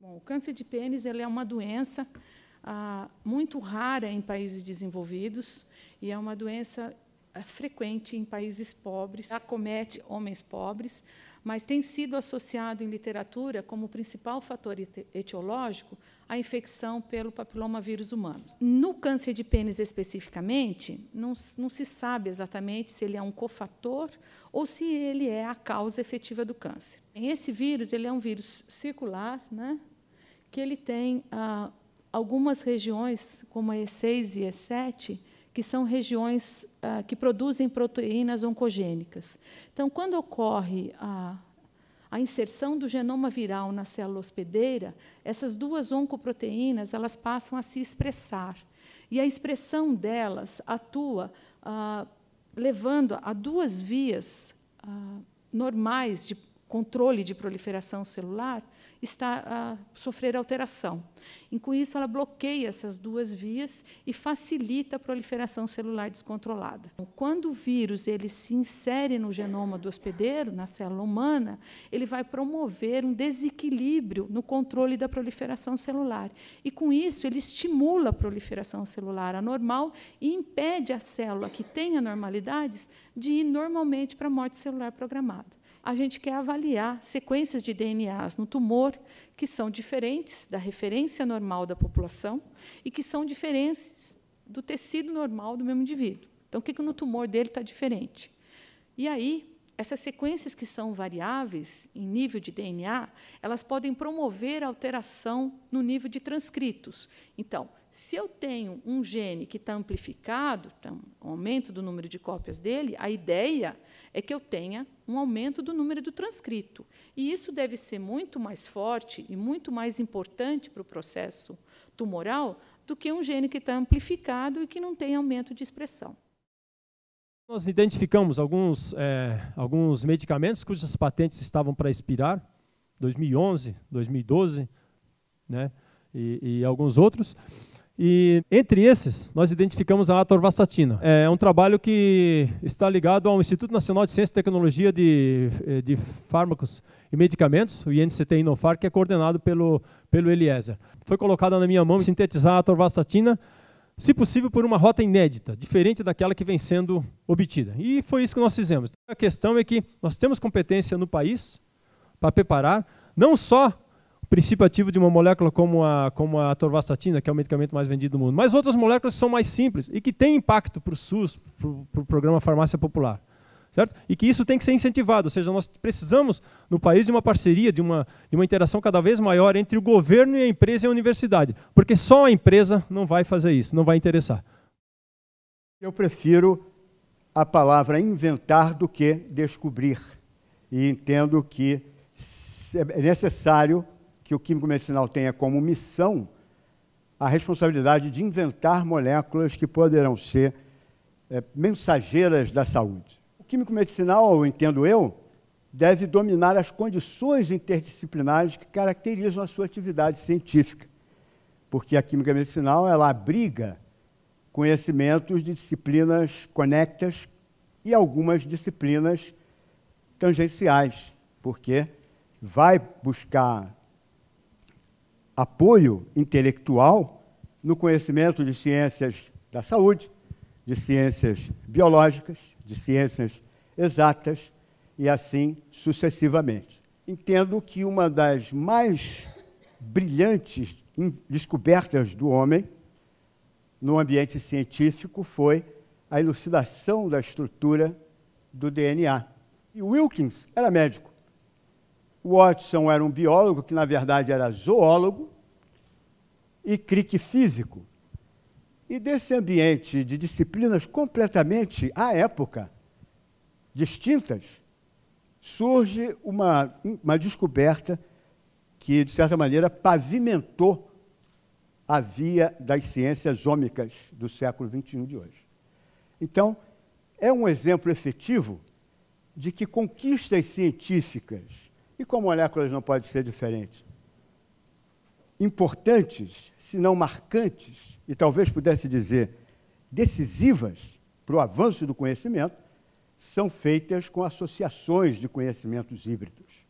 Bom, o câncer de pênis é uma doença ah, muito rara em países desenvolvidos e é uma doença é frequente em países pobres, acomete homens pobres, mas tem sido associado em literatura como principal fator etiológico a infecção pelo papilomavírus humano. No câncer de pênis especificamente, não, não se sabe exatamente se ele é um cofator ou se ele é a causa efetiva do câncer. Esse vírus ele é um vírus circular, né, que ele tem ah, algumas regiões, como a E6 e E7, que são regiões ah, que produzem proteínas oncogênicas. Então, quando ocorre a, a, inserção do genoma viral na célula hospedeira, essas duas oncoproteínas elas passam a se expressar. E a expressão delas atua ah, levando a duas vias ah, normais de controle de proliferação celular está a sofrer alteração. E, com isso, ela bloqueia essas duas vias e facilita a proliferação celular descontrolada. Então, quando o vírus ele se insere no genoma do hospedeiro, na célula humana, ele vai promover um desequilíbrio no controle da proliferação celular. E, com isso, ele estimula a proliferação celular anormal e impede a célula que tem anormalidades de ir normalmente para a morte celular programada a gente quer avaliar sequências de DNAs no tumor que são diferentes da referência normal da população e que são diferentes do tecido normal do mesmo indivíduo. Então, o que, que no tumor dele está diferente? E aí, essas sequências que são variáveis em nível de DNA, elas podem promover alteração no nível de transcritos. Então, se eu tenho um gene que está amplificado, então, um aumento do número de cópias dele, a ideia é que eu tenha um aumento do número do transcrito. E isso deve ser muito mais forte e muito mais importante para o processo tumoral do que um gene que está amplificado e que não tem aumento de expressão. Nós identificamos alguns, é, alguns medicamentos cujas patentes estavam para expirar, 2011, 2012, né, e, e alguns outros. E entre esses, nós identificamos a atorvastatina. É um trabalho que está ligado ao Instituto Nacional de Ciência e Tecnologia de, eh, de Fármacos e Medicamentos, o INCT Inofar, que é coordenado pelo, pelo Eliezer. Foi colocada na minha mão sintetizar a atorvastatina, se possível por uma rota inédita, diferente daquela que vem sendo obtida. E foi isso que nós fizemos. A questão é que nós temos competência no país para preparar não só princípio ativo de uma molécula como a, como a torvastatina, que é o medicamento mais vendido do mundo. Mas outras moléculas são mais simples e que têm impacto para o SUS, para o pro programa Farmácia Popular. Certo? E que isso tem que ser incentivado, ou seja, nós precisamos no país de uma parceria, de uma, de uma interação cada vez maior entre o governo e a empresa e a universidade, porque só a empresa não vai fazer isso, não vai interessar. Eu prefiro a palavra inventar do que descobrir, e entendo que é necessário que o químico medicinal tenha como missão a responsabilidade de inventar moléculas que poderão ser é, mensageiras da saúde. O químico medicinal, entendo eu, deve dominar as condições interdisciplinares que caracterizam a sua atividade científica, porque a química medicinal ela abriga conhecimentos de disciplinas conectas e algumas disciplinas tangenciais, porque vai buscar apoio intelectual no conhecimento de ciências da saúde, de ciências biológicas, de ciências exatas e assim sucessivamente. Entendo que uma das mais brilhantes descobertas do homem no ambiente científico foi a elucidação da estrutura do DNA. E Wilkins era médico. Watson era um biólogo, que na verdade era zoólogo, e Crick físico. E desse ambiente de disciplinas completamente, à época, distintas, surge uma, uma descoberta que, de certa maneira, pavimentou a via das ciências ômicas do século XXI de hoje. Então, é um exemplo efetivo de que conquistas científicas e com moléculas não pode ser diferente? Importantes, se não marcantes, e talvez pudesse dizer decisivas para o avanço do conhecimento, são feitas com associações de conhecimentos híbridos.